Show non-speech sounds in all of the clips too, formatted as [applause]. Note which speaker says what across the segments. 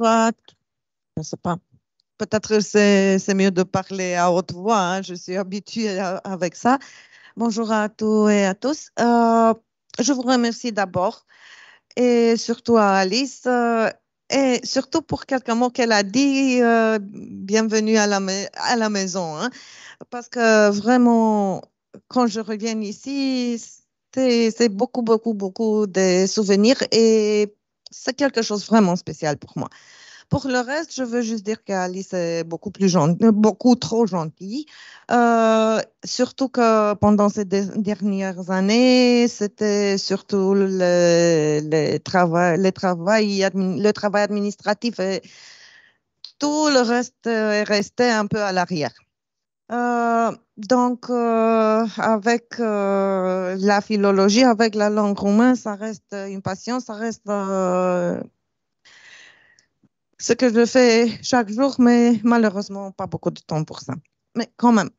Speaker 1: je ne sais pas, peut-être c'est, c'est mieux de parler à haute voix, hein. je suis habituée avec ça. Bonjour à tous et à tous. Euh, je vous remercie d'abord et surtout à Alice euh, et surtout pour quelques mots qu'elle a dit, euh, bienvenue à la, à la maison. Hein. parce que vraiment, quand je reviens ici, c'est, c'est beaucoup, beaucoup, beaucoup de souvenirs et c'est quelque chose vraiment spécial pour moi. Pour le reste, je veux juste dire qu'Alice est beaucoup plus gentille, euh, beaucoup trop gentille. Euh, surtout que pendant ces dernières années, c'était surtout le, travail, le, travail, le travail administratif et tout le reste euh, est resté un peu à l'arrière. Euh, donc, euh, avec euh, la philologie, avec la langue roumaine, ça reste une passion, ça reste ce que je fais chaque jour, mais malheureusement, pas beaucoup de temps pour ça. Mais quand même.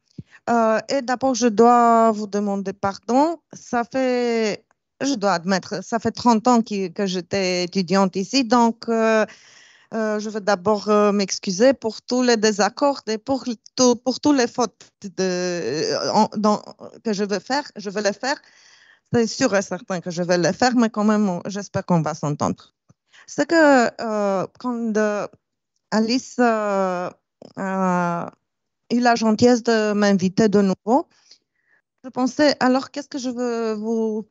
Speaker 1: et d'abord, je dois vous demander pardon. Ça fait, je dois admettre, ça fait 30 ans que, que j'étais étudiante ici, donc euh, je veux d'abord euh, m'excuser pour tous les désaccords et pour, pour toutes les fautes euh, que je veux faire. Je vais les faire. C'est sûr et certain que je vais les faire, mais quand même, j'espère qu'on va s'entendre. C'est que quand Alice a eu la gentillesse de m'inviter de nouveau, je pensais, alors qu'est-ce que je veux vous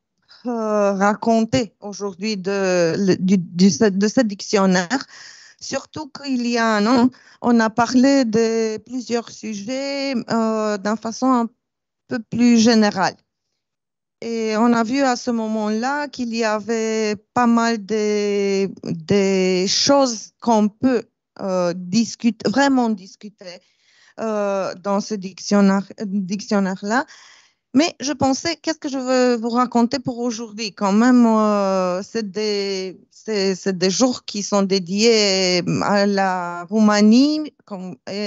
Speaker 1: raconter aujourd'hui de, de, ce dictionnaire Surtout qu'il y a un an, on a parlé de plusieurs sujets euh, d'une façon un peu plus générale. Et on a vu à ce moment-là qu'il y avait pas mal de, choses qu'on peut euh, vraiment discuter euh, dans ce dictionnaire-là. dictionnaire là mais je pensais, qu'est-ce que je veux vous raconter pour aujourd'hui Quand même, euh, c'est des, des, jours qui sont dédiés à la Roumanie,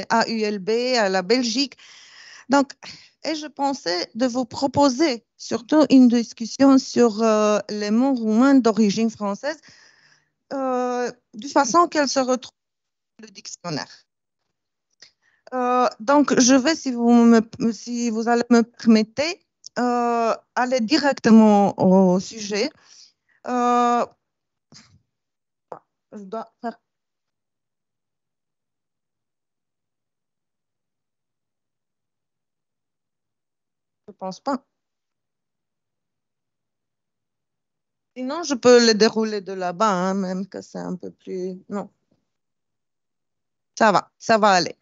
Speaker 1: à ULB, à la Belgique. Donc, et je pensais de vous proposer surtout une discussion sur euh, les mots roumains d'origine française, euh, de façon qu'elle se retrouve. dans le dictionnaire. Euh, donc, je vais, si vous, me, si vous allez me permettre, euh, aller directement au sujet. Euh, je dois pense pas. Sinon, je peux le dérouler de là-bas, hein, même que c'est un peu plus... Non. Ça va, ça va aller.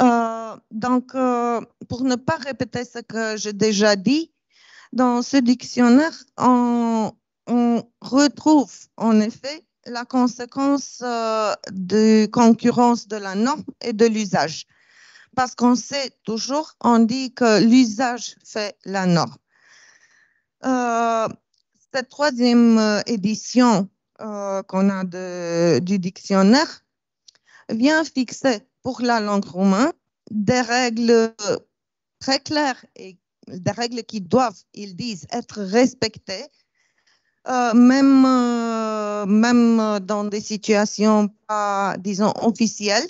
Speaker 1: Euh, donc, euh, pour ne pas répéter ce que j'ai déjà dit, dans ce dictionnaire, on, retrouve en effet la conséquence euh, de concurrence de la norme et de l'usage. Parce qu'on sait toujours, on dit que l'usage fait la norme. cette troisième édition qu'on a du dictionnaire vient fixer pour la langue roumaine, des règles très claires et des règles qui doivent, ils disent, être respectées, euh, même, euh, même dans des situations pas, disons, officielles.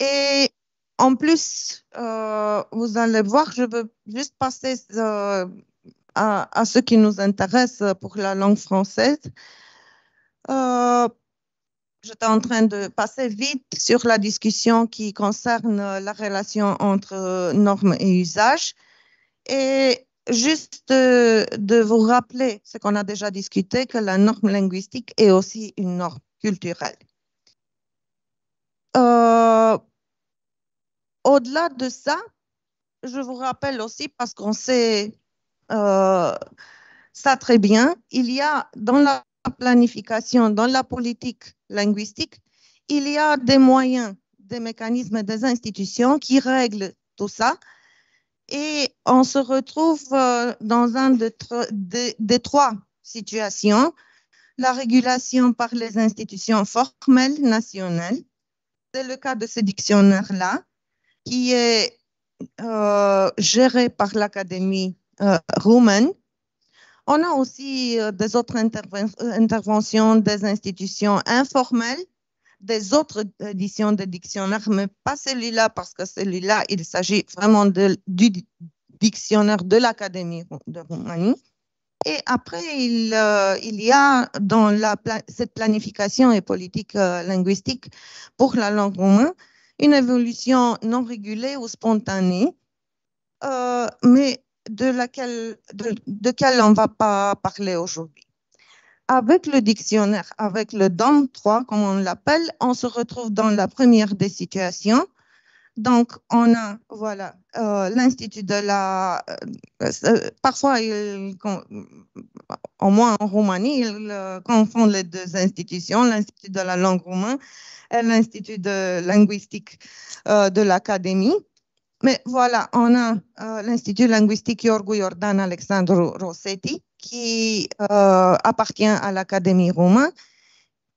Speaker 1: Et en plus, euh, vous allez voir, je veux juste passer à, à, ce qui nous intéresse pour la langue française. J'étais en train de passer vite sur la discussion qui concerne la relation entre euh, normes et usages. Et juste euh, de vous rappeler ce qu'on a déjà discuté, que la norme linguistique est aussi une norme culturelle. Euh, au-delà de ça, je vous rappelle aussi, parce qu'on sait ça très bien, il y a dans la planification, dans la politique linguistique, il y a des moyens, des mécanismes, des institutions qui règlent tout ça. Et on se retrouve euh, dans un des trois situations. La régulation par les institutions formelles nationales, c'est le cas de ce dictionnaire-là, qui est euh, géré par l'Académie euh, roumaine on a aussi euh, des autres interventions des institutions informelles, des autres éditions de dictionnaires, mais pas celui-là, parce que celui-là, il s'agit vraiment du dictionnaire de l'Académie de Roumanie. Et après, il, euh, y a dans cette planification et politique euh, linguistique pour la langue roumaine une évolution non régulée ou spontanée, mais de, laquelle, de, de laquelle on ne va pas parler aujourd'hui. Avec le dictionnaire, avec le DOM 3, comme on l'appelle, on se retrouve dans la première des situations. Donc, on a, voilà, euh, l'Institut de la... Euh, euh, parfois, au moins en Roumanie, ils confondent les deux institutions, l'Institut de la langue roumaine et l'Institut de linguistique de l'Académie. Mais voilà, on a euh, l'Institut linguistique Yorgo Jordan Alexandru Rossetti qui euh, appartient à l'Académie roumaine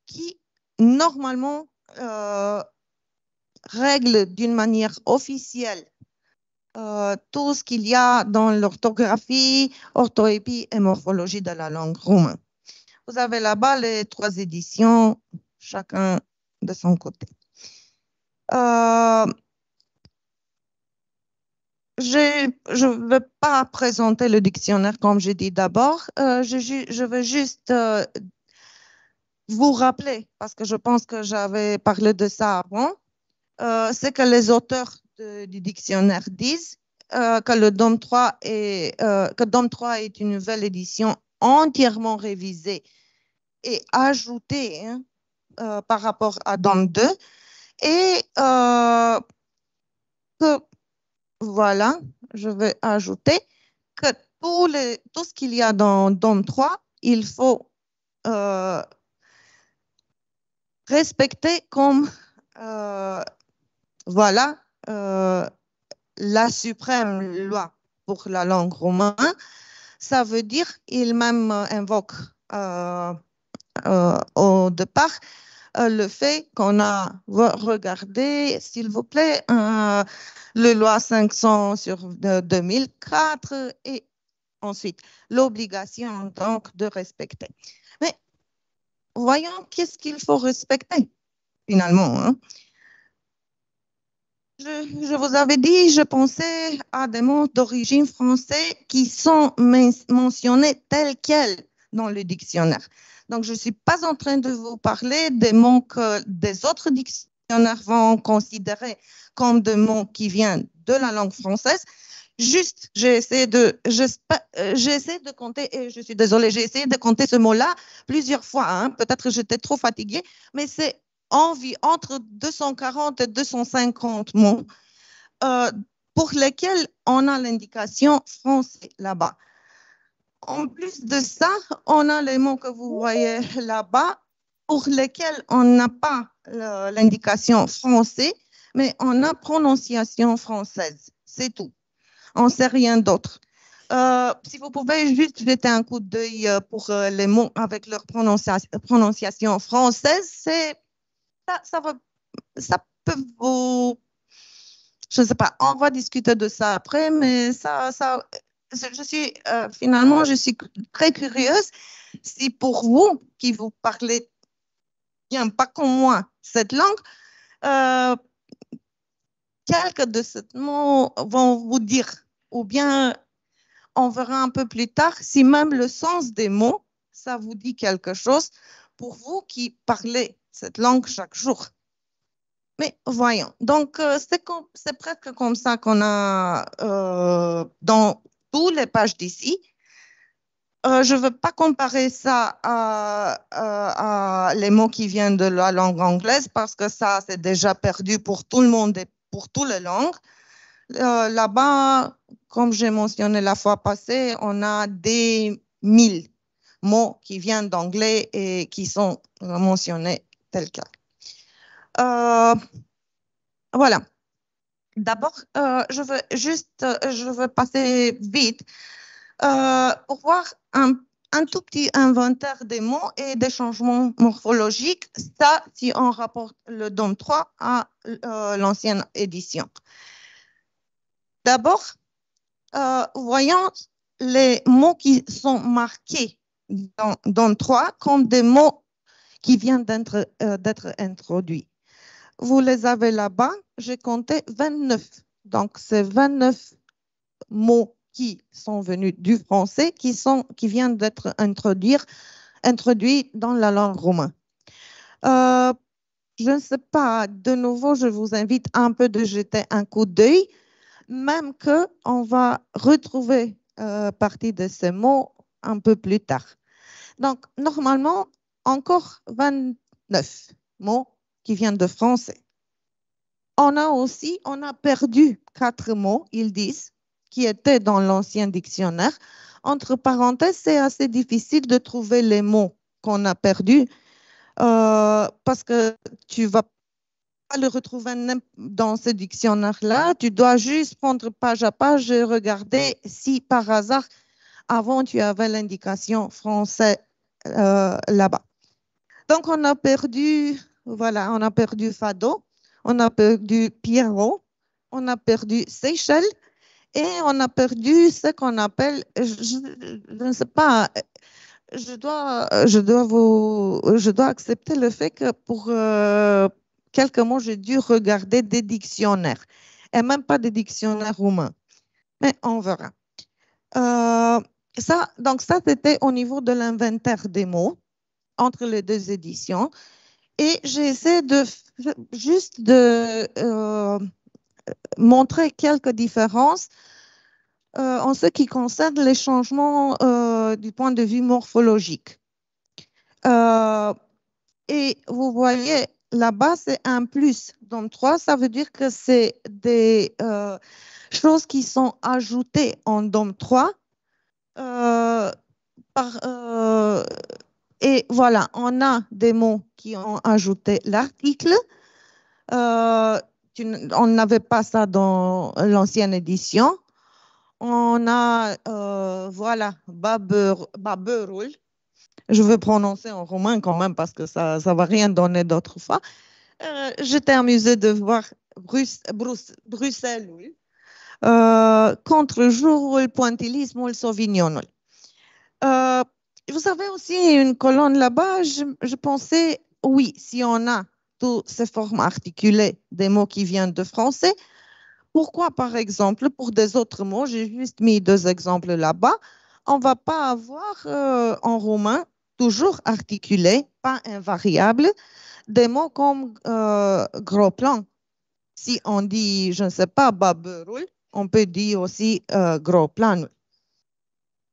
Speaker 1: qui normalement euh, règle d'une manière officielle tout ce qu'il y a dans l'orthographie, orthoépie et morphologie de la langue roumaine. Vous avez là-bas les trois éditions, chacun de son côté je ne vais pas présenter le dictionnaire comme j'ai dit d'abord. Euh, je, veux juste euh, vous rappeler, parce que je pense que j'avais parlé de ça avant, euh, c'est que les auteurs du dictionnaire disent, que le DOM 3 est, que 3 une nouvelle édition entièrement révisée et ajoutée hein, par rapport à DOM 2 et que voilà, je vais ajouter que tout ce qu'il y a dans DOM 3, il faut euh, respecter comme, euh, voilà, euh, la suprême loi pour la langue romaine. Ça veut dire, il même invoque au départ euh, le fait qu'on a regardé, s'il vous plaît, la euh, le loi 500 sur 2004 et ensuite l'obligation donc de respecter. Mais voyons qu'est-ce qu'il faut respecter finalement. Hein. Je, vous avais dit, je pensais à des mots d'origine française qui sont mentionnés tels quels dans le dictionnaire. Donc, je ne suis pas en train de vous parler des mots que euh, des autres dictionnaires vont considérer comme des mots qui viennent de la langue française. Juste, j'ai essayé de, j'essaie euh, de compter, et je suis désolée, j'ai essayé de compter ce mot-là plusieurs fois. Hein. Peut-être que j'étais trop fatiguée, mais c'est envie entre 240 et 250 mots euh, pour lesquels on a l'indication français là-bas en plus de ça, on a les mots que vous voyez là-bas pour lesquels on n'a pas euh, l'indication français, mais on a prononciation française. C'est tout. On ne sait rien d'autre. Euh, si vous pouvez juste jeter un coup d'œil euh, pour les mots avec leur prononciation française, c'est ça, ça, ça peut vous je ne sais pas, on va discuter de ça après, mais ça, ça je suis, euh, finalement, je suis très curieuse si pour vous, qui vous parlez bien, pas comme moi, cette langue, euh, quelques de ces mots vont vous dire, ou bien on verra un peu plus tard si même le sens des mots, ça vous dit quelque chose pour vous qui parlez cette langue chaque jour. Mais voyons, donc euh, c'est presque comme ça qu'on a dans toutes les pages d'ici. Euh, je ne veux pas comparer ça à, les mots qui viennent de la langue anglaise parce que ça, c'est déjà perdu pour tout le monde et pour toutes les langues. Euh, là-bas, comme j'ai mentionné la fois passée, on a des mille mots qui viennent d'anglais et qui sont mentionnés tel cas euh, voilà, D'abord, euh, je veux juste, euh, je veux passer vite euh, pour voir un, tout petit inventaire des mots et des changements morphologiques. Ça, si on rapporte le don 3 à l'ancienne édition. D'abord, voyons les mots qui sont marqués dans DOM 3 comme des mots qui viennent d'être introduits vous les avez là-bas. J'ai compté 29. Donc, c'est 29 mots qui sont venus du français, qui, sont, qui viennent d'être introduits dans la langue roumaine. Euh, je ne sais pas, de nouveau, je vous invite un peu de jeter un coup d'œil, même que on va retrouver euh, partie de ces mots un peu plus tard. Donc, normalement, encore 29 mots qui viennent de français. On a aussi, on a perdu quatre mots, ils disent, qui étaient dans l'ancien dictionnaire. Entre parenthèses, c'est assez difficile de trouver les mots qu'on a perdus euh, parce que tu vas pas le retrouver dans ce dictionnaire-là. Tu dois juste prendre page à page et regarder si par hasard, avant, tu avais l'indication français euh, là-bas. Donc, on a perdu voilà, on a perdu Fado, on a perdu Pierrot, on a perdu Seychelles et on a perdu ce qu'on appelle, je, ne sais pas, je dois, vous, je dois accepter le fait que pour euh, quelques mots, j'ai dû regarder des dictionnaires et même pas des dictionnaires roumains. Mais on verra. Euh, ça, donc ça, c'était au niveau de l'inventaire des mots entre les deux éditions. Et j'essaie de juste de euh, montrer quelques différences euh, en ce qui concerne les changements euh, du point de vue morphologique. et vous voyez, là-bas, c'est un plus. Donc, 3, ça veut dire que c'est des choses qui sont ajoutées en DOM 3 par et voilà, on a des mots qui ont ajouté l'article. Euh, on n'avait pas ça dans l'ancienne édition. On a, euh, voilà, Baberul. Je vais prononcer en romain quand même parce que ça ne va rien donner d'autre fois. Euh, j'étais amusée de voir Bruxelles. Bruce, Bruxelles contre Jourul, Sauvignon. Sauvignonul. Vous avez aussi une colonne là-bas. Je, pensais, oui, si on a toutes ces formes articulées des mots qui viennent de français, pourquoi, par exemple, pour des autres mots, j'ai juste mis deux exemples là-bas, on ne va pas avoir euh, en roumain, toujours articulé, pas invariable, des mots comme euh, gros plan. Si on dit, je ne sais pas, baberoul, on peut dire aussi euh, gros plan.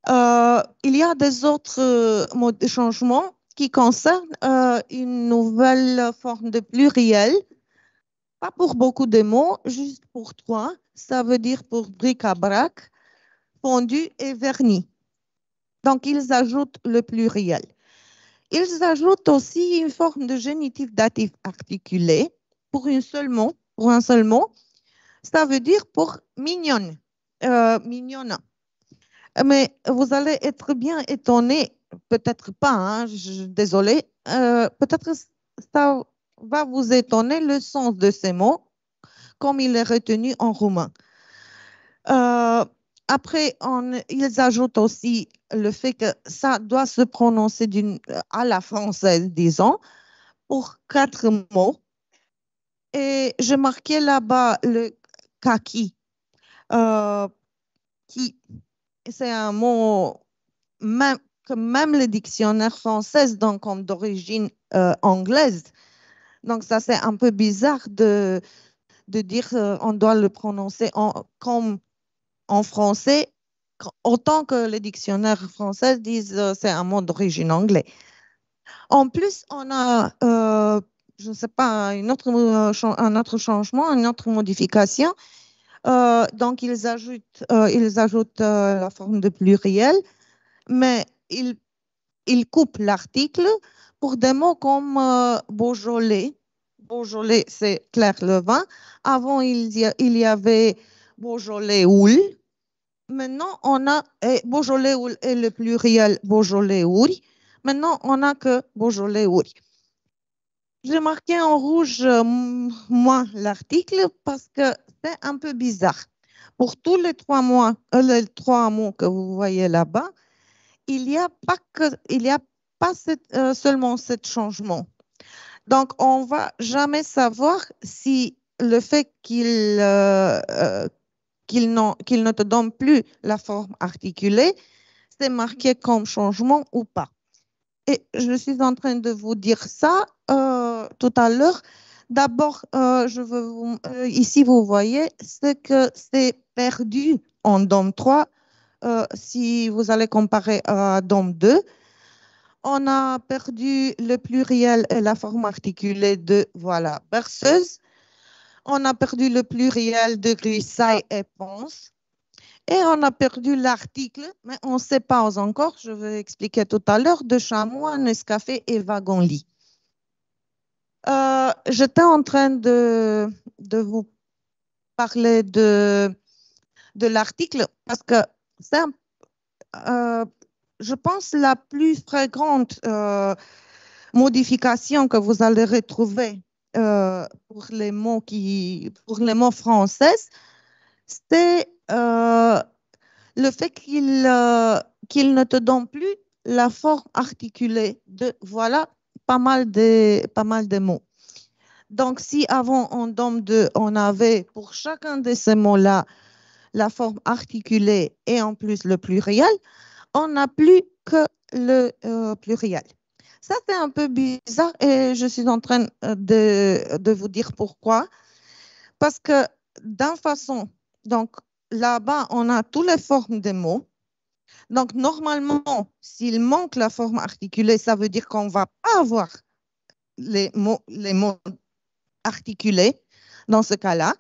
Speaker 1: Euh, il y a des autres euh, changements de qui concernent euh, une nouvelle forme de pluriel. Pas pour beaucoup de mots, juste pour trois. Ça veut dire pour bric-à-brac, fondu et vernis. Donc, ils ajoutent le pluriel. Ils ajoutent aussi une forme de génitif datif articulé pour, un seul mot. Ça veut dire pour mignonne, euh, mais vous allez être bien étonné, peut-être pas, hein, désolé, euh, peut-être ça va vous étonner le sens de ces mots, comme il est retenu en roumain. Euh, après, ils ajoutent aussi le fait que ça doit se prononcer à la française, disons, pour quatre mots. Et je marquais là-bas le kaki, euh, qui c'est un mot même, que même le dictionnaire français donc comme d'origine euh, anglaise. Donc ça c'est un peu bizarre de, de dire qu'on euh, on doit le prononcer en, comme en français, autant que les dictionnaires français disent que euh, c'est un mot d'origine anglaise. En plus, on a, je ne sais pas, autre, un autre changement, une autre modification euh, donc, ils ajoutent, euh, ils ajoutent euh, la forme de pluriel, mais ils, ils coupent l'article pour des mots comme Beaujolais. Beaujolais, c'est clair le vin. Avant, il y, il y avait Beaujolais houle. Maintenant, on a et Beaujolais houle et le pluriel Beaujolais houle. Maintenant, on n'a que Beaujolais houle. J'ai marqué en rouge, moi, l'article parce que c'est un peu bizarre. Pour tous les trois, mois, euh, les trois mots que vous voyez là-bas, il n'y a pas, que, il y a pas euh, seulement ce changement. Donc, on ne va jamais savoir si le fait euh, qu'il ne te donne plus la forme articulée, c'est marqué comme changement ou pas. Et je suis en train de vous dire ça tout à l'heure D'abord, euh, je veux euh, ici vous voyez ce que c'est perdu en DOM 3 euh, si vous allez comparer à DOM 2. On a perdu le pluriel et la forme articulée de voilà, berceuse. On a perdu le pluriel de grisaille et ponce. Et on a perdu l'article, mais on ne sait pas encore, je vais expliquer tout à l'heure, de chamois, Nescafé et wagon-lit. Euh, j'étais en train de, vous parler de, de l'article parce que c'est, euh, je pense, la plus fréquente euh, modification que vous allez retrouver pour, les mots qui, pour les mots français, c'est le fait qu'il qu'il ne te donne plus la forme articulée de voilà pas mal de, pas mal de mots. Donc, si avant, en dom 2, on avait pour chacun de ces mots-là la forme articulée et en plus le pluriel, on n'a plus que le euh, pluriel. Ça, c'est un peu bizarre et je suis en train de, de vous dire pourquoi. Parce que d'une façon, donc là-bas, on a toutes les formes des mots donc, normalement, s'il manque la forme articulée, ça veut dire qu'on ne va pas avoir les mots, articulés dans ce cas-là.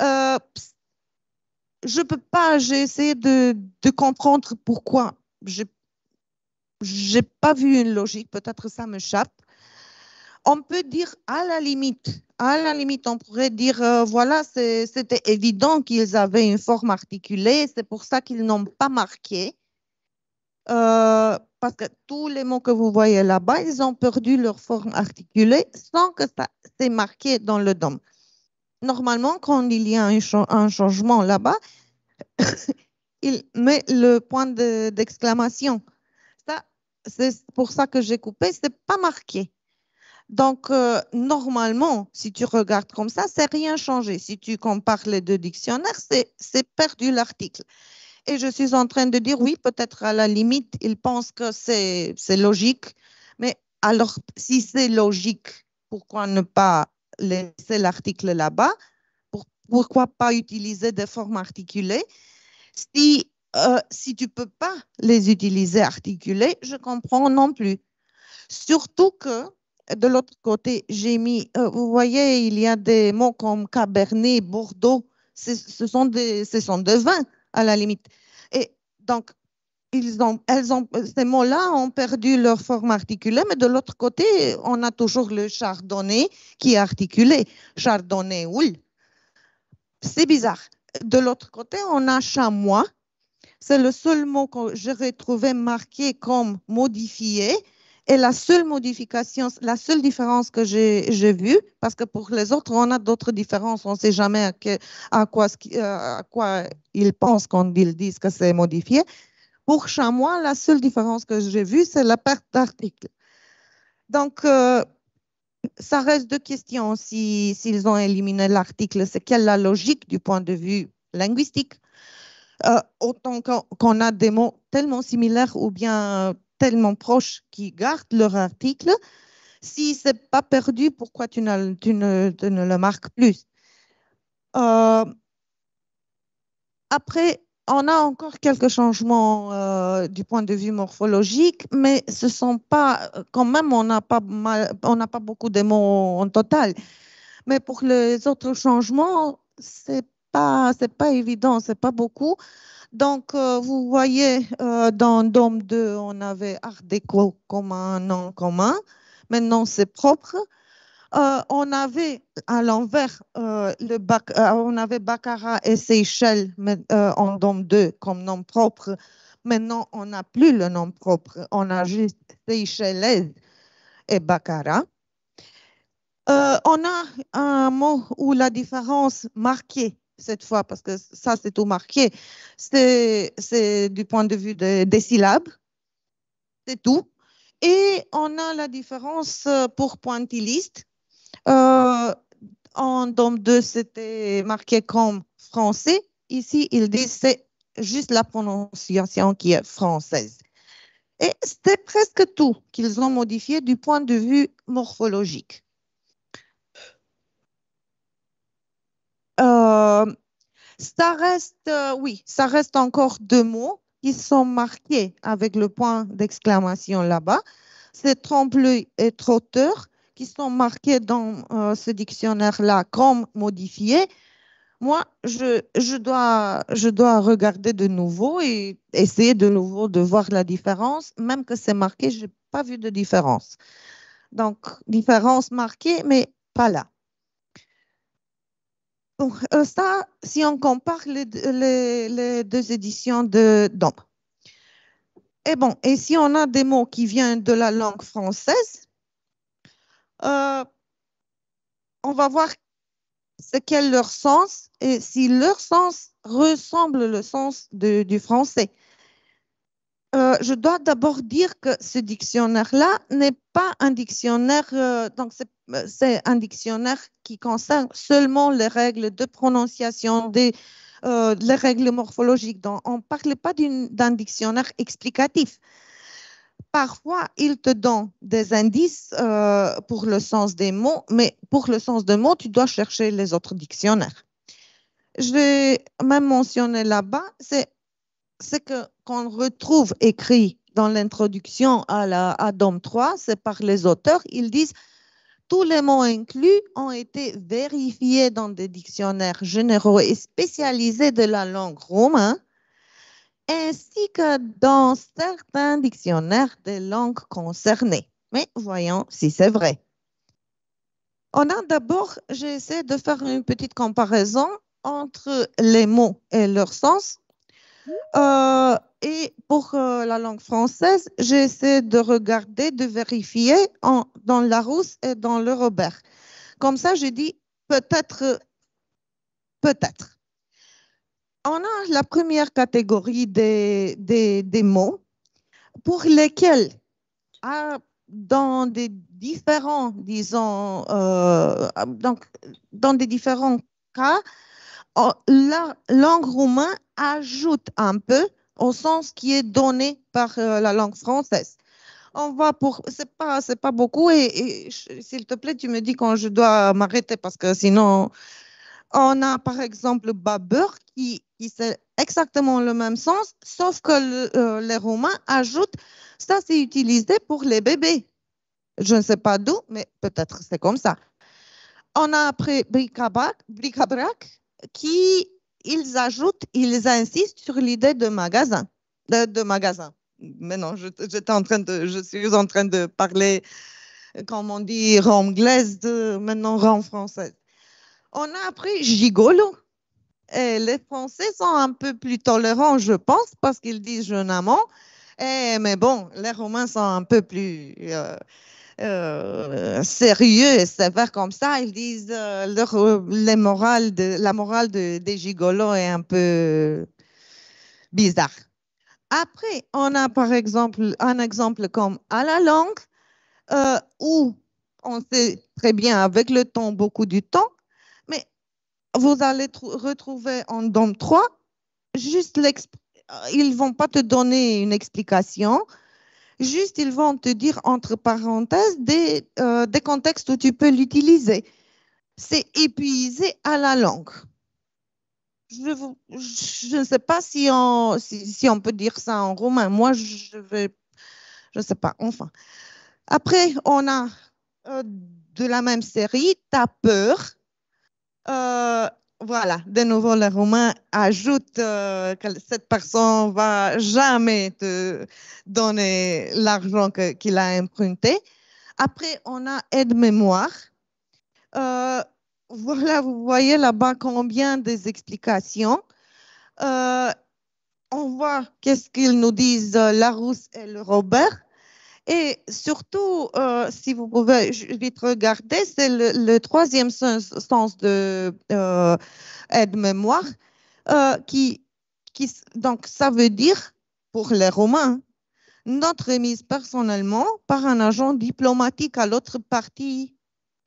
Speaker 1: Euh, je ne peux pas, j'ai essayé de, comprendre pourquoi. Je n'ai pas vu une logique, peut-être ça m'échappe on peut dire à la limite, à la limite, on pourrait dire, euh, voilà, c'était évident qu'ils avaient une forme articulée, c'est pour ça qu'ils n'ont pas marqué. Euh, parce que tous les mots que vous voyez là-bas, ils ont perdu leur forme articulée sans que ça s'est marqué dans le DOM. Normalement, quand il y a un, changement là-bas, [coughs] il met le point d'exclamation. ça, c'est pour ça que j'ai coupé, c'est pas marqué. Donc, euh, normalement, si tu regardes comme ça, c'est rien changé. Si tu compares les deux dictionnaires, c'est perdu l'article. Et je suis en train de dire, oui, peut-être à la limite, ils pensent que c'est logique. Mais alors, si c'est logique, pourquoi ne pas laisser l'article là-bas Pourquoi pas utiliser des formes articulées Si, euh, si tu ne peux pas les utiliser articulées, je comprends non plus. Surtout que de l'autre côté, j'ai mis, euh, vous voyez, il y a des mots comme Cabernet, Bordeaux, ce sont des, ce sont des vins à la limite. Et donc, ils ont, elles ont, ces mots-là ont perdu leur forme articulée, mais de l'autre côté, on a toujours le chardonnay qui est articulé. Chardonnay, oui. C'est bizarre. De l'autre côté, on a chamois. C'est le seul mot que j'ai retrouvé marqué comme modifié et la seule modification, la seule différence que j'ai vue, parce que pour les autres, on a d'autres différences, on ne sait jamais à, que, à, quoi, euh, à quoi ils pensent quand ils disent que c'est modifié. Pour chamois, la seule différence que j'ai vue, c'est la perte d'article. Donc, euh, ça reste deux questions. S'ils ont éliminé l'article, c'est quelle la logique du point de vue linguistique euh, Autant qu'on a des mots tellement similaires ou bien tellement proches qui gardent leur article. Si ce n'est pas perdu, pourquoi tu, ne, tu ne, le marques plus euh, Après, on a encore quelques changements euh, du point de vue morphologique, mais ce sont pas, quand même, on n'a pas, on n'a pas beaucoup de mots en total. Mais pour les autres changements, c'est c'est pas évident, c'est pas beaucoup. Donc, euh, vous voyez, euh, dans Dome 2, on avait Art comme un nom commun. Maintenant, c'est propre. Euh, on avait à l'envers, le on avait Baccarat et Seychelles en Dome 2 comme nom propre. Maintenant, on n'a plus le nom propre. On a juste Seychelles et Baccarat. on a un mot où la différence marquée cette fois, parce que ça, c'est tout marqué, c'est du point de vue des syllabes. C'est tout. Et on a la différence pour pointilliste. Euh, en tome 2, c'était marqué comme français. Ici, ils disent c'est juste la prononciation qui est française. Et c'était presque tout qu'ils ont modifié du point de vue morphologique. Euh, ça reste, euh, oui, ça reste encore deux mots qui sont marqués avec le point d'exclamation là-bas. C'est tremblé et trotteur qui sont marqués dans euh, ce dictionnaire-là comme modifiés. Moi, je, dois, je dois regarder de nouveau et essayer de nouveau de voir la différence. Même que c'est marqué, je n'ai pas vu de différence. Donc, différence marquée, mais pas là. Bon, ça, si on compare les, deux éditions de DOM. Et bon, et si on a des mots qui viennent de la langue française, euh, on va voir ce qu'est leur sens et si leur sens ressemble le sens du français. Euh, je dois d'abord dire que ce dictionnaire-là n'est pas un dictionnaire, euh, donc euh, c'est un dictionnaire qui concerne seulement les règles de prononciation, euh, les règles morphologiques. Donc, on ne parle pas d'un dictionnaire explicatif. Parfois, il te donne des indices euh, pour le sens des mots, mais pour le sens des mots, tu dois chercher les autres dictionnaires. Je vais même mentionner là-bas, c'est ce qu'on retrouve écrit dans l'introduction à, la, à 3, c'est par les auteurs. Ils disent tous les mots inclus ont été vérifiés dans des dictionnaires généraux et spécialisés de la langue roumaine, ainsi que dans certains dictionnaires des langues concernées. Mais voyons si c'est vrai. On a d'abord, j'essaie de faire une petite comparaison entre les mots et leur sens. Euh, et pour euh, la langue française, j'essaie de regarder, de vérifier dans la Rousse et dans le Robert. Comme ça, je dis peut-être, peut-être. On a la première catégorie des, des, des mots pour lesquels, ah, dans des différents, disons, euh, donc, dans des différents cas, oh, la langue roumaine ajoute un peu au sens qui est donné par euh, la langue française. On va pour c'est pas c'est pas beaucoup et, s'il te plaît tu me dis quand je dois m'arrêter parce que sinon on a par exemple babur qui, qui c'est exactement le même sens sauf que euh, les Romains ajoutent ça c'est utilisé pour les bébés. Je ne sais pas d'où mais peut-être c'est comme ça. On a après bricabrac », qui ils ajoutent, ils insistent sur l'idée de magasin. De, magasin. Mais non, je, train je suis en train de parler, comme on dit, anglaise, de, maintenant en française. On a appris gigolo. Et les Français sont un peu plus tolérants, je pense, parce qu'ils disent jeune amant. Et, mais bon, les Romains sont un peu plus. Euh, euh, sérieux et sévère comme ça. Ils disent euh, de, la morale des gigolos est un peu bizarre. Après, on a par exemple un exemple comme à la langue, euh, où on sait très bien avec le temps, beaucoup du temps, mais vous allez retrouver en DOM 3 juste l'expression ils vont pas te donner une explication, Juste, ils vont te dire entre parenthèses euh, des, contextes où tu peux l'utiliser. C'est épuisé à la langue. Je, ne sais pas si on, peut dire ça en roumain. Moi, je ne sais pas, enfin. Après, on a euh, de la même série, t'as peur. Euh, voilà, de nouveau, le Romain ajoute euh, que cette personne va jamais te donner l'argent qu'il a emprunté. Après, on a aide-mémoire. Euh, voilà, vous voyez là-bas combien des explications. Euh, on voit qu'est-ce qu'ils nous disent Larousse et le Robert. Et surtout, euh, si vous pouvez vite regarder, c'est le, troisième sens, de euh, aide-mémoire euh, qui, donc, ça veut dire pour les Romains, notre remise personnellement par un agent diplomatique à l'autre partie,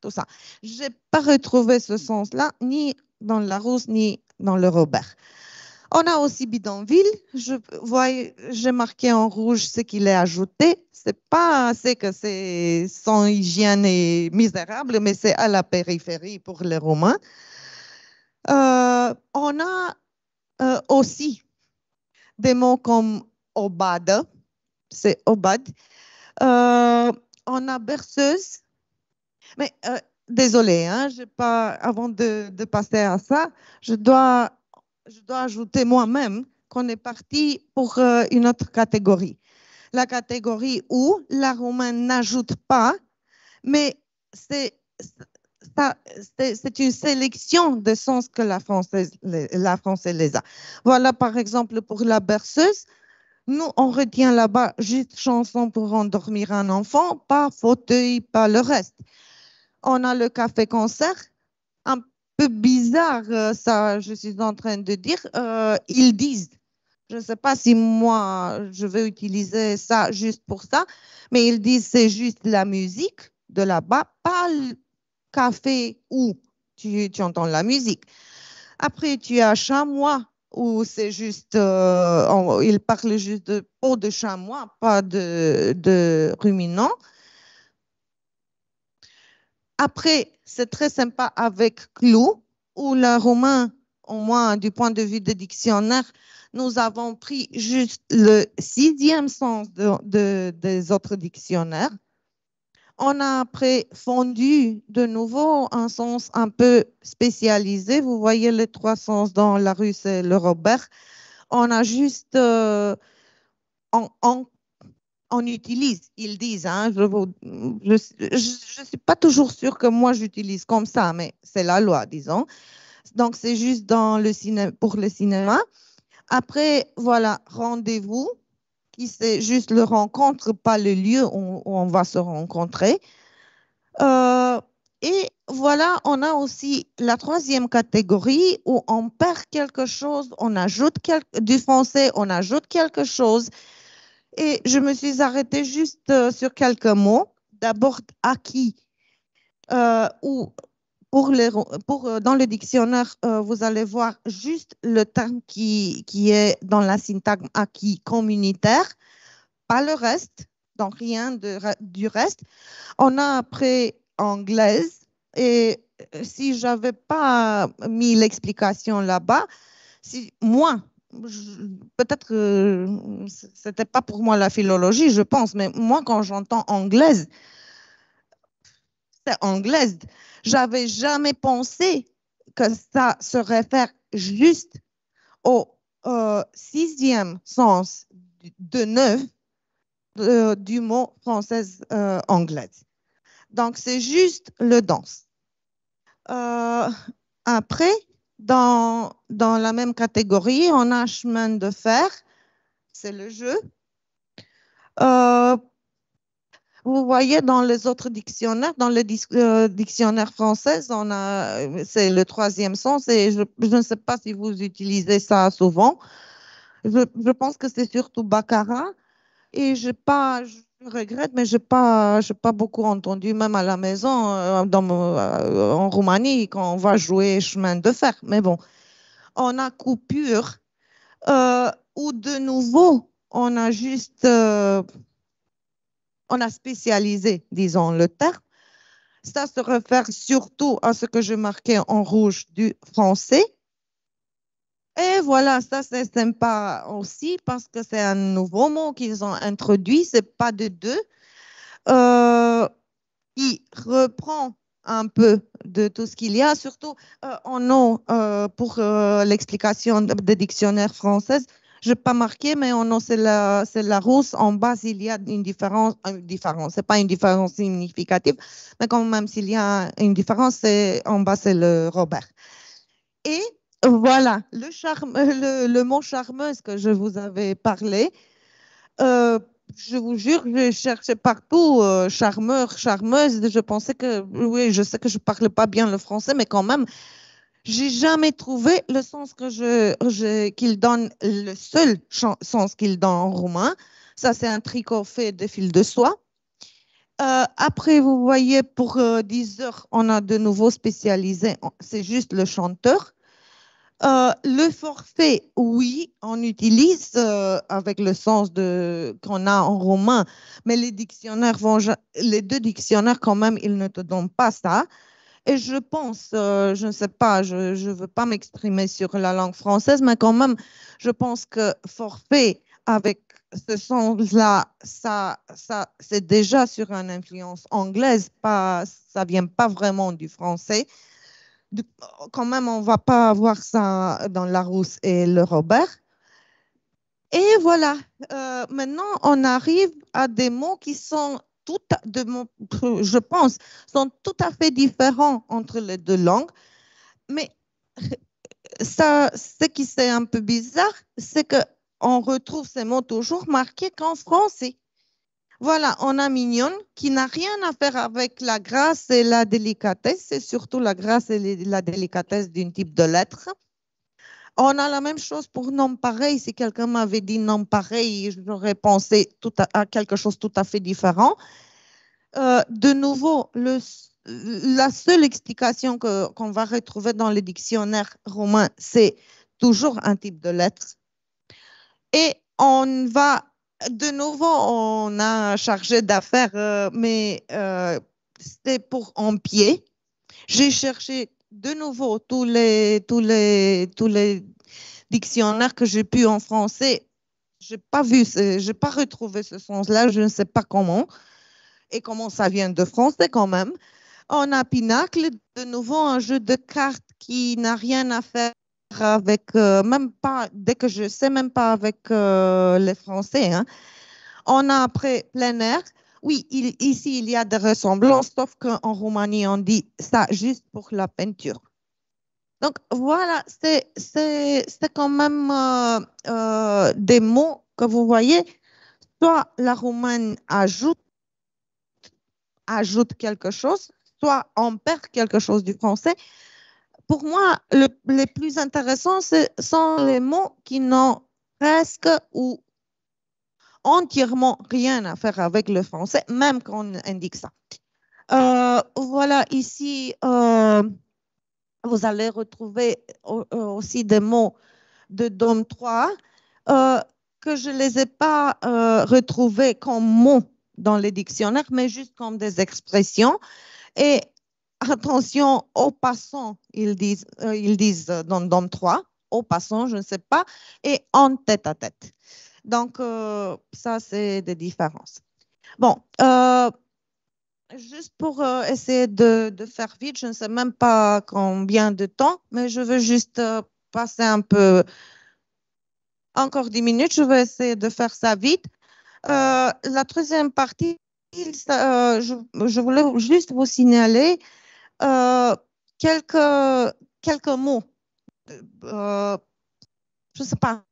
Speaker 1: tout ça. Je n'ai pas retrouvé ce sens-là, ni dans la Rousse, ni dans le Robert. On a aussi bidonville. Je vois, j'ai marqué en rouge ce qu'il a ajouté. C'est pas assez que c'est sans hygiène est misérable, mais c'est à la périphérie pour les Romains. Euh, on a euh, aussi des mots comme Obade. c'est obad. Euh, on a berceuse, mais désolé, hein, pas, avant de, passer à ça, je dois je dois ajouter moi-même qu'on est parti pour euh, une autre catégorie. La catégorie où la Roumaine n'ajoute pas, mais c'est une sélection de sens que la française, la les a. Voilà, par exemple, pour la berceuse, nous, on retient là-bas juste chanson pour endormir un enfant, pas fauteuil, pas le reste. On a le café-concert, un peu bizarre, euh, ça, je suis en train de dire. Euh, ils disent. Je ne sais pas si moi, je vais utiliser ça juste pour ça, mais ils disent c'est juste la musique de là-bas, pas le café où tu, entends la musique. Après, tu as chamois où c'est juste, euh, ils parlent juste de peau de chamois, pas de ruminant. Après, c'est très sympa avec Clou, où le roumain, au moins du point de vue des dictionnaires, nous avons pris juste le sixième sens des autres dictionnaires. On a après fondu de nouveau un sens un peu spécialisé. Vous voyez les trois sens dans la rue, et le Robert. On a juste euh, on utilise, ils disent. Hein, je ne suis pas toujours sûr que moi j'utilise comme ça, mais c'est la loi, disons. Donc, c'est juste dans le pour le cinéma. Après, voilà, rendez-vous, qui c'est juste le rencontre, pas le lieu où, on va se rencontrer. Euh, et voilà, on a aussi la troisième catégorie où on perd quelque chose, on ajoute du français, on ajoute quelque chose et je me suis arrêtée juste euh, sur quelques mots. D'abord, acquis, euh, ou pour, pour euh, dans le dictionnaire, vous allez voir juste le terme qui, qui est dans la syntagme acquis communautaire, pas le reste, donc rien de, du reste. On a après anglaise, et si j'avais pas mis l'explication là-bas, si moi, peut-être que c'était pas pour moi la philologie, je pense, mais moi quand j'entends anglaise, c'est anglaise. J'avais jamais pensé que ça se réfère juste au euh, sixième sens de neuf euh, du mot française euh, anglaise. Donc c'est juste le danse. après, dans, dans la même catégorie, on a un chemin de fer, c'est le jeu. Euh, vous voyez dans les autres dictionnaires, dans le euh, dictionnaire français, on a, c'est le troisième sens et je, ne sais pas si vous utilisez ça souvent. Je, pense que c'est surtout Baccarat et je pas, je regrette, mais je n'ai pas, j'ai pas beaucoup entendu, même à la maison, euh, dans, euh, en Roumanie, quand on va jouer chemin de fer. Mais bon, on a coupure. Euh, ou de nouveau, on a juste, euh, on a spécialisé, disons le terme. Ça se réfère surtout à ce que je marquais en rouge du français, et voilà, ça c'est sympa aussi parce que c'est un nouveau mot qu'ils ont introduit, c'est pas de deux, euh, qui reprend un peu de tout ce qu'il y a, surtout euh, en nom euh, pour euh, l'explication des dictionnaires français. Je n'ai pas marqué, mais en haut c'est la, la rousse. En bas, il y a une différence, une différence, c'est pas une différence significative, mais quand même s'il y a une différence, en bas c'est le Robert. Et voilà, le, charme, le, mot charmeuse que je vous avais parlé. Euh, je vous jure, j'ai cherché partout euh, charmeur, charmeuse. Je pensais que, oui, je sais que je ne parle pas bien le français, mais quand même, j'ai jamais trouvé le sens que je, qu'il donne, le seul sens qu'il donne en roumain. Ça, c'est un tricot fait de fil de soie. Euh, après, vous voyez, pour 10 heures, on a de nouveau spécialisé, c'est juste le chanteur. Euh, le forfait, oui, on utilise euh, avec le sens de qu'on a en romain, mais les dictionnaires les deux dictionnaires quand même, ils ne te donnent pas ça. Et je pense, euh, je ne sais pas, je ne veux pas m'exprimer sur la langue française, mais quand même, je pense que forfait avec ce sens-là, ça, c'est déjà sur une influence anglaise, pas, ça vient pas vraiment du français quand même, on ne va pas avoir ça dans la Rousse et le Robert. Et voilà, euh, maintenant, on arrive à des mots qui sont tout, à, je pense, sont tout à fait différents entre les deux langues. Mais ça, ce qui est un peu bizarre, c'est qu'on retrouve ces mots toujours marqués qu'en français. Voilà, on a mignonne qui n'a rien à faire avec la grâce et la délicatesse, c'est surtout la grâce et la délicatesse d'un type de lettre. On a la même chose pour nom pareil. Si quelqu'un m'avait dit nom pareil, j'aurais pensé tout à, quelque chose tout à fait différent. Euh, de nouveau, la seule explication qu'on va retrouver dans les dictionnaires romains, c'est toujours un type de lettre. Et on va de nouveau, on a chargé d'affaires, euh, mais euh, c'était pour en pied. J'ai cherché de nouveau tous les, tous les, tous les dictionnaires que j'ai pu en français. Je n'ai pas vu, j'ai pas retrouvé ce sens-là, je ne sais pas comment. Et comment ça vient de français quand même. On a Pinacle, de nouveau un jeu de cartes qui n'a rien à faire avec, euh, même pas, dès que je sais, même pas avec euh, les Français. Hein. On a après plein air. Oui, ici, il y a des ressemblances, sauf qu'en Roumanie, on dit ça juste pour la peinture. Donc voilà, c'est quand même euh, des mots que vous voyez. Soit la roumaine ajoute, ajoute quelque chose, soit on perd quelque chose du français pour moi, le, les plus intéressants, ce sont les mots qui n'ont presque ou entièrement rien à faire avec le français, même quand on indique ça. Euh, voilà, ici, euh, vous allez retrouver euh, aussi des mots de Dom 3 que je ne les ai pas retrouvés comme mots dans les dictionnaires, mais juste comme des expressions. Et attention aux passants, ils disent, euh, ils disent dans Dom 3, aux passants, je ne sais pas, et en tête à tête. Donc, euh, ça, c'est des différences. Bon, euh, juste pour essayer de, faire vite, je ne sais même pas combien de temps, mais je veux juste passer un peu, encore dix minutes, je vais essayer de faire ça vite. la troisième partie, je voulais juste vous signaler euh, quelques, quelques mots. Euh, je ne sais pas.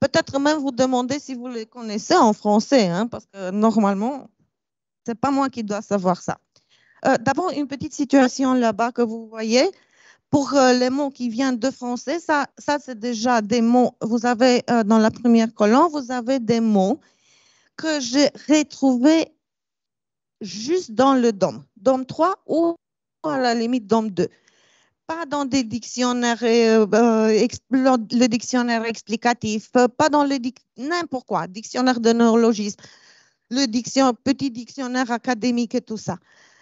Speaker 1: Peut-être même vous demander si vous les connaissez en français, hein, parce que normalement, ce n'est pas moi qui dois savoir ça. Euh, d'abord, une petite situation là-bas que vous voyez. Pour les mots qui viennent de français, ça, ça c'est déjà des mots. Vous avez dans la première colonne, vous avez des mots que j'ai retrouvés juste dans le DOM. DOM 3 ou à la limite d'homme deux. Pas dans des dictionnaires, euh, euh, le dictionnaire explicatif, euh, pas dans le n'importe quoi, dictionnaire de neurologisme, le petit dictionnaire académique et tout ça.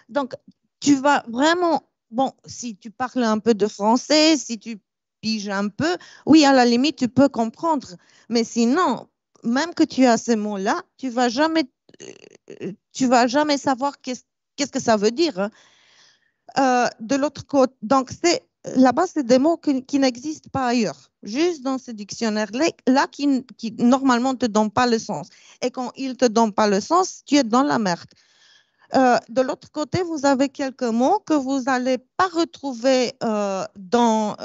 Speaker 1: Donc, tu vas vraiment, bon, si tu parles un peu de français, si tu piges un peu, oui, à la limite, tu peux comprendre. Mais sinon, même que tu as ces mots-là, tu vas jamais, vas jamais savoir qu'est-ce que ça veut dire. Hein. Euh, de l'autre côté. Donc, c'est là-bas, c'est des mots qui, n'existent pas ailleurs, juste dans ce dictionnaire-là, qui, normalement ne te donne pas le sens. Et quand il ne te donne pas le sens, tu es dans la merde. Euh, de l'autre côté, vous avez quelques mots que vous n'allez pas retrouver euh, dans,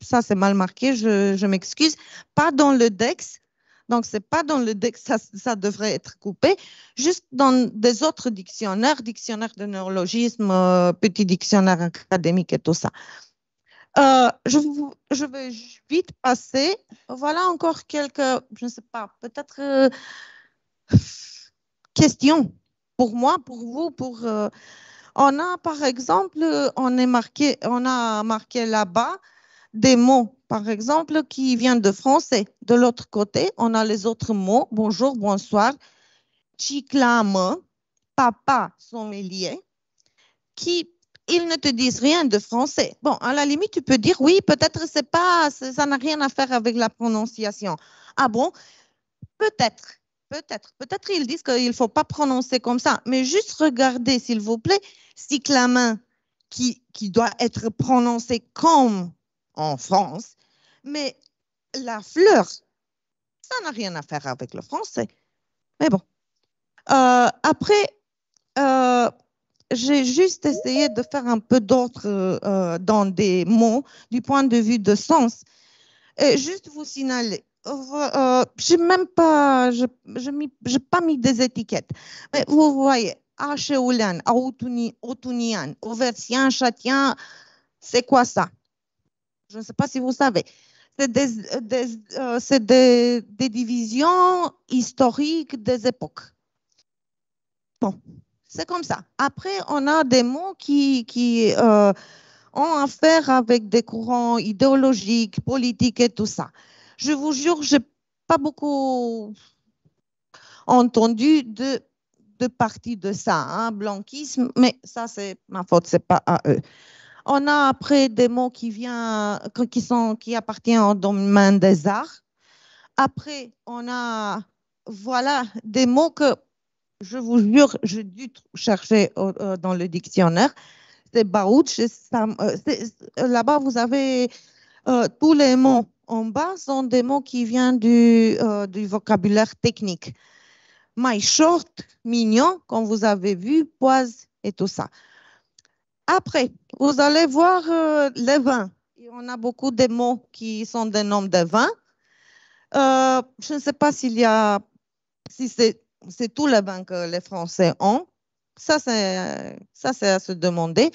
Speaker 1: ça c'est mal marqué, je m'excuse, pas dans le DEX, donc, c'est pas dans le ça, ça devrait être coupé, juste dans des autres dictionnaires, dictionnaires de neurologisme, euh, petits petit dictionnaire académique et tout ça. Euh, je, vais vite passer. Voilà encore quelques, je ne sais pas, peut-être euh, questions pour moi, pour vous, pour. on a par exemple, on est marqué, on a marqué là-bas des mots, par exemple, qui viennent de français. De l'autre côté, on a les autres mots, bonjour, bonsoir, chiclame, papa, sommelier, qui ils ne te disent rien de français. Bon, à la limite, tu peux dire oui, peut-être c'est pas, ça n'a rien à faire avec la prononciation. Ah bon, peut-être, peut-être, peut-être ils disent qu'il ne faut pas prononcer comme ça, mais juste regardez, s'il vous plaît, si qui, qui doit être prononcé comme en France, mais la fleur, ça n'a rien à faire avec le français. Mais bon. Euh, après, euh, j'ai juste essayé de faire un peu d'autres euh, dans des mots du point de vue de sens. Et juste vous signaler, je n'ai même pas, je, n'ai pas mis des étiquettes. Mais vous voyez, e e Autunian Aoutunian, Auvertien, Châtien, c'est quoi ça je ne sais pas si vous savez. C'est euh, des, divisions historiques des époques. Bon, c'est comme ça. Après, on a des mots qui, qui euh, ont affaire avec des courants idéologiques, politiques et tout ça. Je vous jure, je n'ai pas beaucoup entendu de, de partie de ça, hein, blanquisme, mais ça, c'est ma faute, c'est pas à eux. On a après des mots qui, viennent, qui, sont, appartiennent au domaine des arts. Après, on a, voilà, des mots que, je vous jure, j'ai dû chercher euh, dans le dictionnaire. C'est Bauch euh, euh, Là-bas, vous avez tous les mots en bas sont des mots qui viennent du, du vocabulaire technique. My short, mignon, comme vous avez vu, poise et tout ça. Après, vous allez voir euh, les vins. Et on a beaucoup de mots qui sont des noms de vins. Euh, je ne sais pas s'il y a, si c'est, tous les vins que les Français ont. Ça, c'est, à se demander.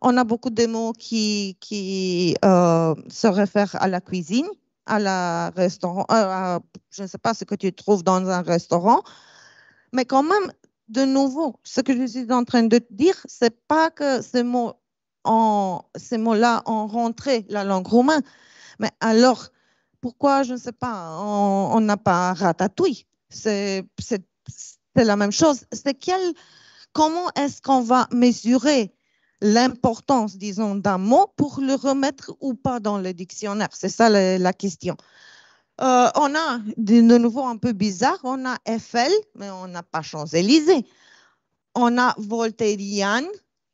Speaker 1: On a beaucoup de mots qui, euh, se réfèrent à la cuisine, à la restaurant, je ne sais pas ce que tu trouves dans un restaurant. Mais quand même, de nouveau, ce que je suis en train de dire, c'est pas que ces mots, là ont rentré la langue roumaine, mais alors pourquoi, je ne sais pas, on n'a pas ratatouille C'est la même chose. C'est comment est-ce qu'on va mesurer l'importance, disons, d'un mot pour le remettre ou pas dans le dictionnaire C'est ça la question. Euh, on a de, nouveau un peu bizarre, on a Eiffel, mais on n'a pas Champs-Élysées. On a Voltairian,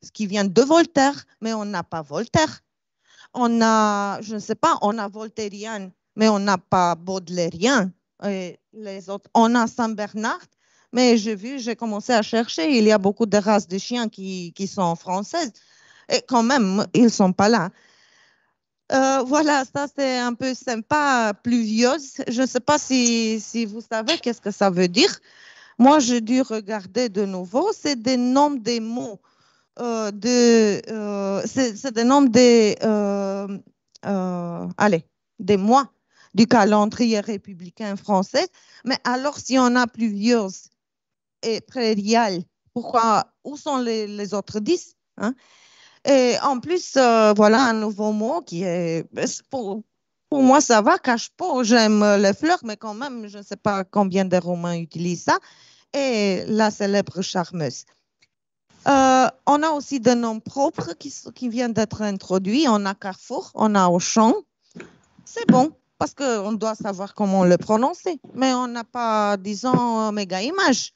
Speaker 1: ce qui vient de Voltaire, mais on n'a pas Voltaire. On a, je ne sais pas, on a Voltairian, mais on n'a pas Baudelaire. les autres, on a Saint-Bernard, mais j'ai vu, j'ai commencé à chercher, il y a beaucoup de races de chiens qui, qui sont françaises. Et quand même, ils ne sont pas là. Euh, voilà, ça c'est un peu sympa, pluvieuse. Je ne sais pas si, vous savez qu'est-ce que ça veut dire. Moi, j'ai dû regarder de nouveau. C'est des noms des mots. Euh, euh, c'est des noms des, allez, des mois du calendrier républicain français. Mais alors, si on a pluvieuse et prairiale, pourquoi, où sont les, autres dix hein et en plus, euh, voilà un nouveau mot qui est. Pour, moi, ça va, cache-pot. J'aime les fleurs, mais quand même, je ne sais pas combien de Romains utilisent ça. Et la célèbre charmeuse. Euh, on a aussi des noms propres qui, qui viennent d'être introduits. On a Carrefour, on a Auchan. C'est bon, parce qu'on doit savoir comment le prononcer. Mais on n'a pas, disons, euh, méga image.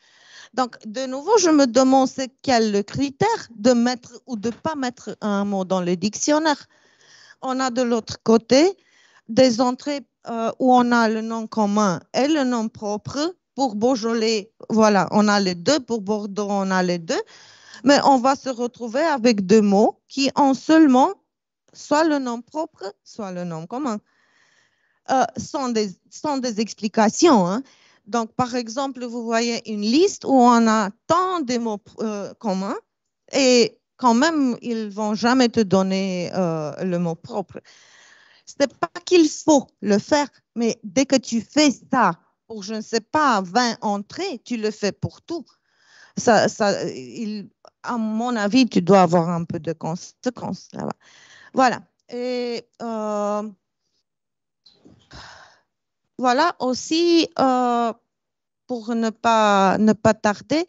Speaker 1: Donc, de nouveau, je me demande quel quel le critère de mettre ou de ne pas mettre un mot dans le dictionnaire. On a de l'autre côté des entrées euh, où on a le nom commun et le nom propre. Pour Beaujolais, voilà, on a les deux. Pour Bordeaux, on a les deux. Mais on va se retrouver avec deux mots qui ont seulement soit le nom propre, soit le nom commun. Euh, sans des, des explications. Hein. Donc, par exemple, vous voyez une liste où on a tant de mots euh, communs et quand même, ils vont jamais te donner euh, le mot propre. Ce n'est pas qu'il faut le faire, mais dès que tu fais ça pour, je ne sais pas, 20 entrées, tu le fais pour tout. Ça, il, à mon avis, tu dois avoir un peu de conséquences là-bas. Voilà. Et. Euh, voilà aussi euh, pour ne pas ne pas tarder.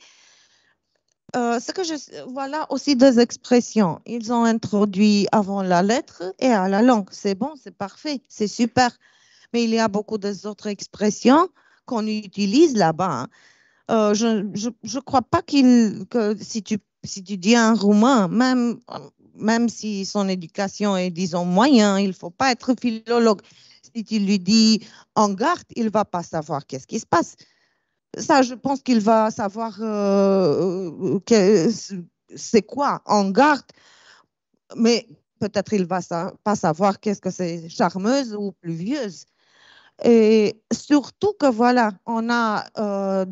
Speaker 1: Euh, ce que je voilà aussi des expressions. Ils ont introduit avant la lettre et à la langue. C'est bon, c'est parfait, c'est super. Mais il y a beaucoup d'autres expressions qu'on utilise là-bas. Hein. Euh, je ne crois pas qu'il que si tu si tu dis un roumain, même même si son éducation est disons moyenne, il faut pas être philologue si lui dit en garde, il va pas savoir qu'est-ce qui se passe. Ça, je pense qu'il va savoir euh, euh, c'est quoi en garde, mais peut-être il va pas savoir qu'est-ce que c'est charmeuse ou pluvieuse. Et surtout que voilà, on a euh,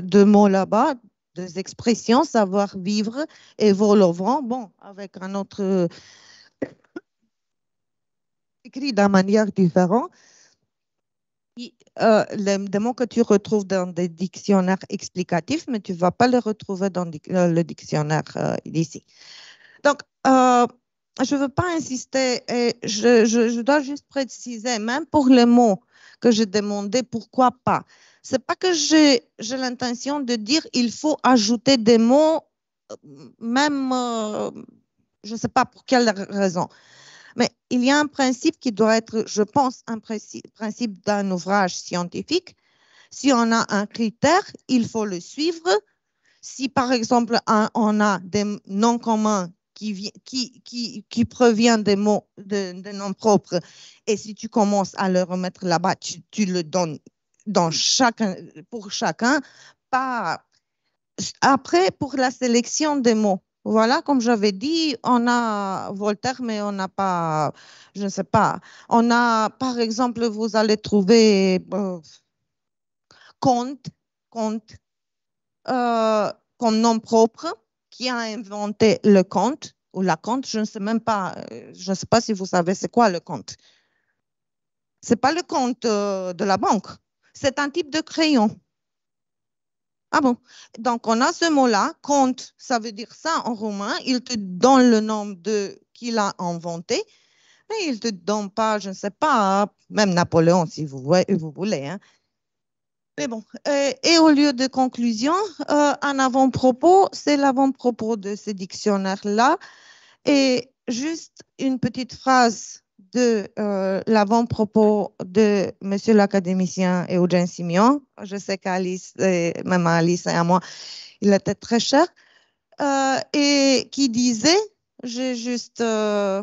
Speaker 1: deux, mots là-bas, deux expressions, savoir vivre et vol au Bon, avec un autre écrit d'une manière différente. Et, euh, les mots que tu retrouves dans des dictionnaires explicatifs, mais tu ne vas pas les retrouver dans le euh, dictionnaire ici euh, d'ici. Donc, je ne veux pas insister et je, je, dois juste préciser, même pour les mots que j'ai demandé, pourquoi pas. C'est pas que j'ai l'intention de dire il faut ajouter des mots, même, je ne sais pas pour quelle raison. Mais il y a un principe qui doit être, je pense, un principe, d'un ouvrage scientifique. Si on a un critère, il faut le suivre. Si, par exemple, on a des noms communs qui, proviennent qui, qui des mots, de, noms propres, et si tu commences à le remettre là-bas, tu, le donnes dans chacun, pour chacun, Après, pour la sélection des mots, voilà, comme j'avais dit, on a Voltaire, mais on n'a pas, je ne sais pas. On a, par exemple, vous allez trouver compte, euh, compte, Comte, euh, comme nom propre, qui a inventé le compte, ou la compte, je ne sais même pas, euh, je ne sais pas si vous savez c'est quoi le compte. n'est pas le compte de la banque, c'est un type de crayon. Ah bon Donc, on a ce mot-là, compte, ça veut dire ça en roumain. Il te donne le nom de qu'il a inventé, mais il ne te donne pas, je ne sais pas, même Napoléon, si vous, voulez. Hein. Mais bon, euh, et, au lieu de conclusion, euh, un avant-propos, c'est l'avant-propos de ce dictionnaire-là. Et juste une petite phrase de euh, l'avant-propos de monsieur l'académicien Eugène Simion. Je sais qu'Alice, même à Alice et à moi, il était très cher. Euh, et qui disait, j'ai juste euh,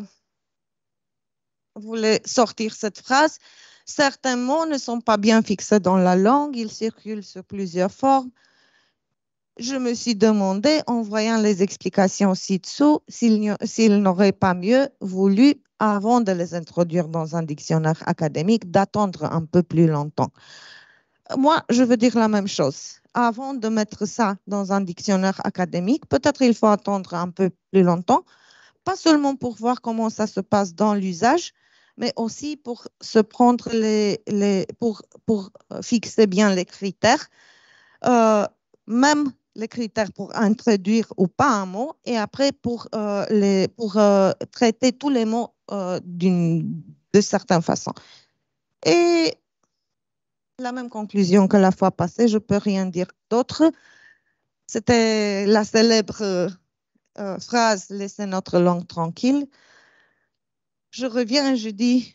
Speaker 1: voulu sortir cette phrase, certains mots ne sont pas bien fixés dans la langue, ils circulent sur plusieurs formes. Je me suis demandé, en voyant les explications ci-dessous, s'il n'aurait pas mieux voulu avant de les introduire dans un dictionnaire académique, d'attendre un peu plus longtemps. Moi, je veux dire la même chose. Avant de mettre ça dans un dictionnaire académique, peut-être il faut attendre un peu plus longtemps, pas seulement pour voir comment ça se passe dans l'usage, mais aussi pour se prendre les, pour, pour fixer bien les critères. Euh, même les critères pour introduire ou pas un mot, et après pour, euh, les, pour euh, traiter tous les mots euh, d'une de certaine façon. Et la même conclusion que la fois passée, je peux rien dire d'autre. C'était la célèbre phrase Laissez notre langue tranquille. Je reviens et je dis,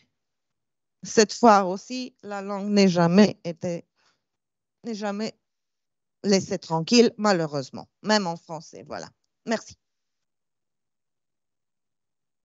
Speaker 1: cette fois aussi, la langue n'est jamais été, n'est jamais Laissez tranquille, malheureusement, même en français. Voilà. Merci.